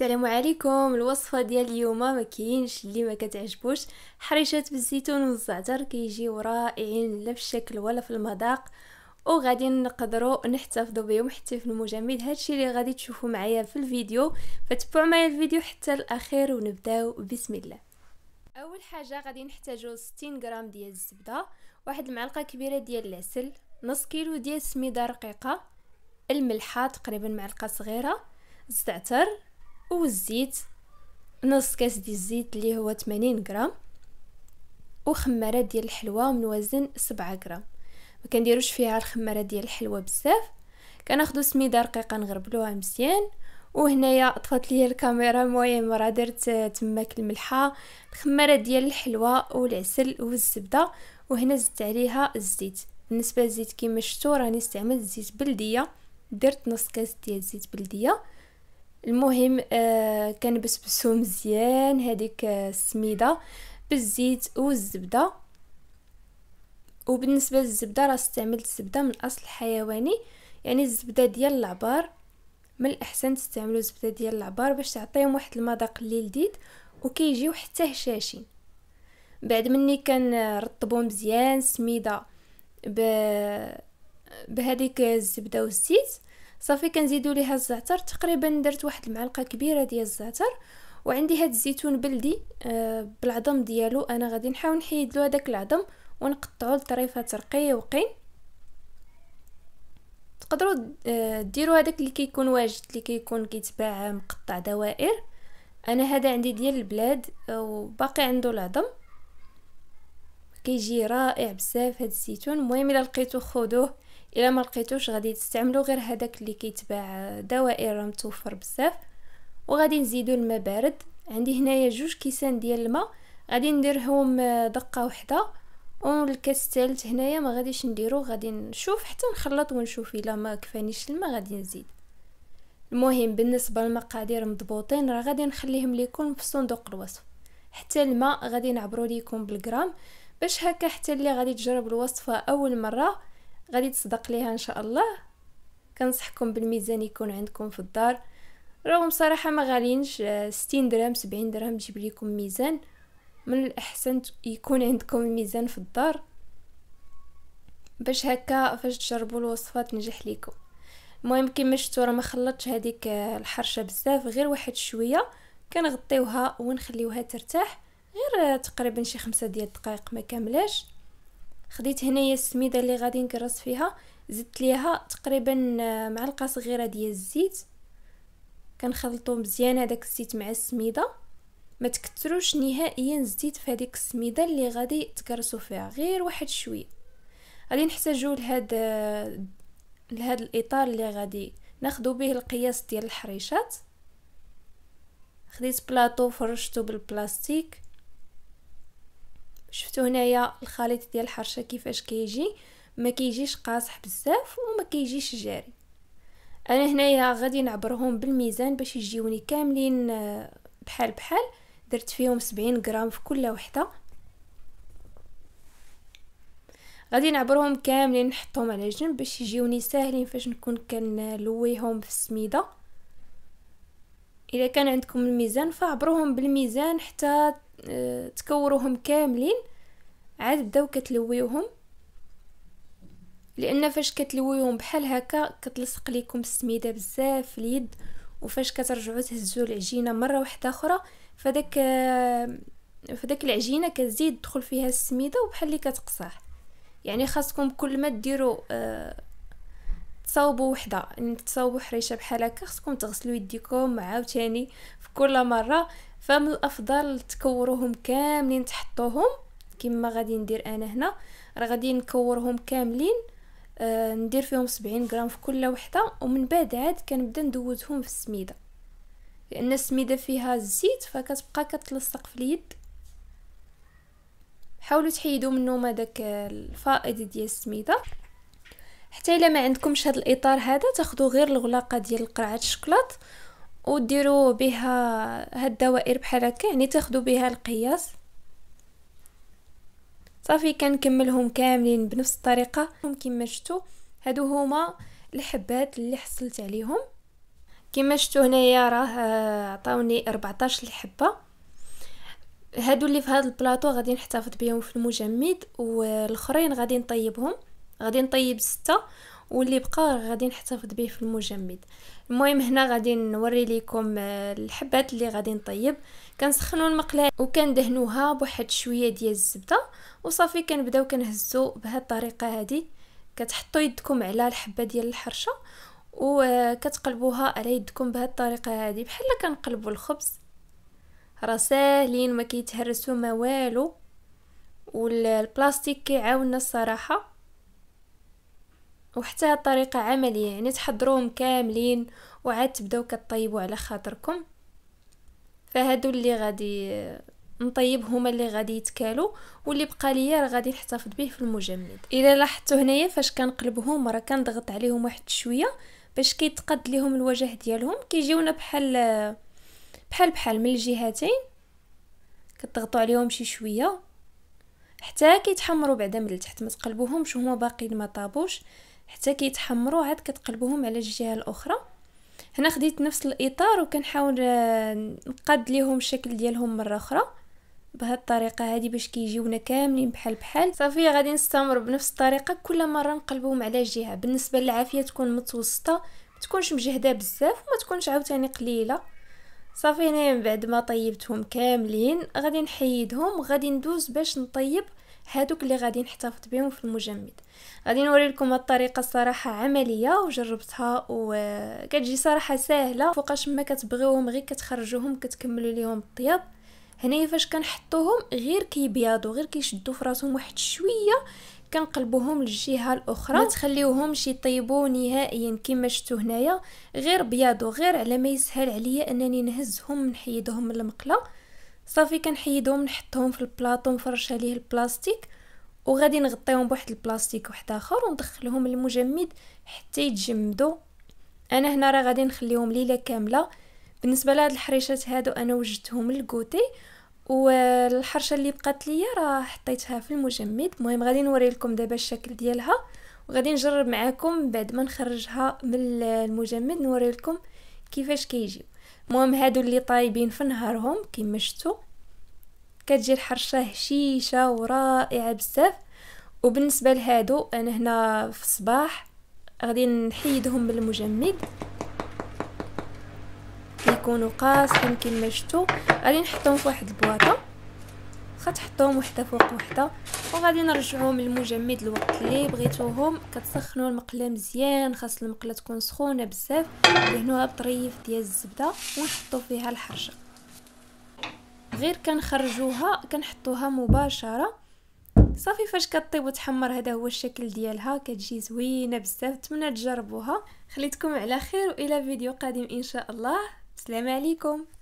السلام عليكم الوصفه ديال اليوم ما كاينش اللي ما كتعجبوش حريشات بالزيتون والزعتر كيجيو رائعين لا في الشكل ولا في المذاق وغادي نقدروا نحتفظوا بهم حتى في المجمد هادشي اللي غادي تشوفوا معايا في الفيديو فتبعوا معايا الفيديو حتى الاخير ونبداو بسم الله اول حاجه غادي نحتاجو 60 غرام ديال الزبده واحد المعلقه كبيره ديال العسل نص كيلو ديال السميده رقيقه الملحه تقريبا معلقه صغيره الزعتر والزيت نص كاس ديال الزيت اللي هو 80 غرام وخماره ديال الحلوى من وزن 7 غرام ما كنديروش فيها الخماره ديال الحلوى بزاف كناخذوا سميده رقيقه نغربلوها مزيان وهنايا طفات ليا الكاميرا المهم راه درت تماك الملحه الخماره ديال الحلوى والعسل والزبده وهنا زدت عليها الزيت بالنسبه للزيت كما شفتوا راني استعملت زيت بلديه درت نص كاس ديال زيت بلديه المهم آه كنبسبسو مزيان هذيك آه، السميده بالزيت والزبده وبالنسبه للزبده راه استعملت الزبده من اصل حيواني يعني الزبده ديال العبار من الاحسن تستعملوا الزبده ديال العبار باش تعطيهم واحد المذاق اللي لذيذ وكيجيو حتى هشاشين بعد مني كنرطبو مزيان سميده ب بهذيك الزبده والزيت صافي كنزيدو ليها الزعتر تقريبا درت واحد المعلقه كبيره ديال الزعتر وعندي هاد الزيتون بلدي آه، بالعظم ديالو انا غادي نحاول نحيد له هذاك العظم ونقطعو لطريفات رقيقين تقدروا آه، ديروا هذاك اللي كيكون واجد اللي كيكون كيتباع مقطع دوائر انا هذا عندي ديال البلاد آه، وباقي عنده العظم كيجي رائع بزاف هاد الزيتون المهم الا لقيتو خذوه الا ما لقيتوش غادي تستعملوا غير هذاك اللي كيتباع دوائر راه متوفر بزاف وغادي نزيدو الماء بارد عندي هنايا جوج كيسان ديال الماء غادي نديرهم دقه واحده والكاس الثالث هنايا ما غاديش نديرو غادي نشوف حتى نخلط ونشوف الا ما كفانيش الماء غادي نزيد المهم بالنسبه للمقادير مضبوطين راه غادي نخليهم ليكم في صندوق الوصف حتى الماء غادي نعبرو ليكم بالغرام باش هكا حتى اللي غادي تجرب الوصفه اول مره غادي تصدق ليها ان شاء الله كنصحكم بالميزان يكون عندكم في الدار رغم صراحه ما غالينش 60 آه، درهم 70 درهم تجيب لكم ميزان من الاحسن يكون عندكم الميزان في الدار باش هكا فاش تجربوا الوصفه تنجح لكم المهم كما شفتوا راه ما خلطتش هذيك آه، الحرشه بزاف غير واحد شويه كنغطيوها ونخليوها ترتاح غير آه، تقريبا شي خمسة ديال الدقائق ما كاملاش خديت هنايا السميده اللي غادي نكرص فيها زدت ليها تقريبا آه، معلقه صغيره ديال الزيت كنخلطو مزيان هذاك الزيت مع السميده ما تكثروش نهائيا الزيت في هذيك السميده اللي غادي تكرسوا فيها غير واحد شويه غادي نحتاجو لهاد آه، لهاد الاطار اللي غادي ناخدو به القياس ديال الحريشات خديت بلاطو فرشتو بالبلاستيك شفتوا هنايا الخليط ديال الحرشه كيفاش كيجي ما كيجيش قاصح بزاف وما كيجيش جاري انا هنايا غادي نعبرهم بالميزان باش يجيوني كاملين آه، بحال بحال درت فيهم 70 غرام في كل وحده غادي نعبرهم كاملين نحطهم على جنب باش يجيوني ساهلين فاش نكون كنلويهم في السميده اذا كان عندكم الميزان فعبروهم بالميزان حتى آه، تكوروهم كاملين عاد بداو كتلويوهم لان فاش كتلويوهم بحال هكا كتلصق ليكم السميده بزاف في اليد وفاش كترجعوا تهزوا العجينه مره واحده اخرى فداك آه، فداك العجينه كتزيد تدخل فيها السميده وبحال اللي كتقصح يعني خاصكم كل ما ديروا آه، تصاوبوا وحده يعني تصاوبوا حريشه بحال هكا خاصكم تغسلوا يديكم عاوتاني في كل مره فمن الافضل تكوروهم كاملين تحطوهم كما غادي ندير انا هنا راه غادي نكورهم كاملين آه ندير فيهم 70 غرام في كل وحده ومن بعد عاد كنبدا ندوزهم في السميده لان السميده فيها الزيت فكتبقى كتلصق في اليد حاولوا تحيدوا منهم هذاك الفائض ديال السميده حتى الا ما عندكمش هذا الاطار هذا تاخذوا غير الغلاقه ديال قرعه الشكلاط وديروا بها هاد الدوائر بحال هكا يعني تاخدو بها القياس صافي كنكملهم كاملين بنفس الطريقه كما شفتوا هادو هما الحبات اللي حصلت عليهم كما شفتوا هنايا راه آه، عطاوني 14 الحبه هادو اللي في هذا البلاطو غادي نحتفظ بهم في المجمد والاخرين غادي نطيبهم غادي نطيب سته واللي بقى غادي نحتفظ به في المجمد المهم هنا غادي نوري لكم آه، الحبات اللي غادي نطيب كنسخنوا المقلاة وكندهنوها بواحد شويه ديال الزبده وصافي كنبداو كنهزو بهاد الطريقه هذه كتحطوا يدكم على الحبه ديال الحرشه وكتقلبوها آه، على يدكم بهاد الطريقه هذه بحال كنقلبوا الخبز راه ساهلين ما كيتهرسوا ما والو والبلاستيك كيعاوننا الصراحه وحتى هاد الطريقه عمليه يعني تحضروهم كاملين وعاد تبداو كطيبوا على خاطركم فهادو اللي غادي نطيب هما اللي غادي يتكالو واللي بقى ليا راه غادي نحتفظ به في المجمد الا لاحظتوا هنايا فاش كنقلبهم راه كنضغط عليهم واحد شويه باش كيتقد لهم الوجه ديالهم كيجيونا بحال بحال بحال من الجهتين كتضغطوا عليهم شي شويه حتى كيتحمروا بعدا من التحت ما تقلبوهمش هما باقيين ما طابوش حتى كيتحمروا عاد كتقلبوهم على الجهه الاخرى هنا خديت نفس الاطار وكنحاول آه، نقاد ليهم الشكل ديالهم مره اخرى بهذه الطريقه هذه باش كيجيونا كاملين بحال بحال صافي غادي نستمر بنفس الطريقه كل مره نقلبهم على جهه بالنسبه للعافيه تكون متوسطه ما تكونش مجهده بزاف وما تكونش عاوتاني قليله صافي هنا من بعد ما طيبتهم كاملين غادي نحيدهم غادي ندوز باش نطيب هادوك اللي غادي نحتفظ بهم في المجمد غادي نوري لكم الطريقه الصراحه عمليه وجربتها وكتجي صراحه سهله فوقاش ما كتبغيوهم غير كتخرجوهم كتكملوا ليهم الطياب هنايا فاش كنحطوهم غير كيبيضوا غير كيشدوا في راسهم واحد شويه كنقلبوهم للجهه الاخرى ما تخليوهمش يطيبوا نهائيا كما شفتوا هنايا غير بيضوا غير على ما يسهل عليا انني نهزهم نحيدهم من المقله صافي كنحيدهم نحطهم في البلاطو نفرش عليه البلاستيك وغادي نغطيهم بواحد البلاستيك واحد اخر وندخلهم للمجمد حتى يتجمدوا انا هنا راه غادي نخليهم ليله كامله بالنسبه لهاد الحريشات هادو انا وجدتهم للكوتي والحرشه اللي بقات ليا راه حطيتها في المجمد المهم غادي نوري لكم دابا الشكل ديالها وغادي نجرب معاكم بعد ما نخرجها من المجمد نوري لكم كيفاش كيجيو المهم هادو اللي طايبين في نهارهم كيما شفتوا كتجي الحرشه هشيشه ورائعه بزاف وبالنسبه لهادو انا هنا في الصباح غادي نحيدهم من المجمد قاصحين كيما شفتوا غادي نحطهم في واحد البواطه كتحطوهم وحده فوق وحده وغادي نرجعوهم للمجمد الوقت اللي بغيتوهم كتسخنوا المقله مزيان خاص المقله تكون سخونه بزاف دهنوها بطريف ديال الزبده ونحطوا فيها الحرشه غير كنخرجوها كنحطوها مباشره صافي فاش كطيب وتحمر هذا هو الشكل ديالها كتجي زوينه بزاف نتمنى تجربوها خليتكم على خير والى فيديو قادم ان شاء الله السلام عليكم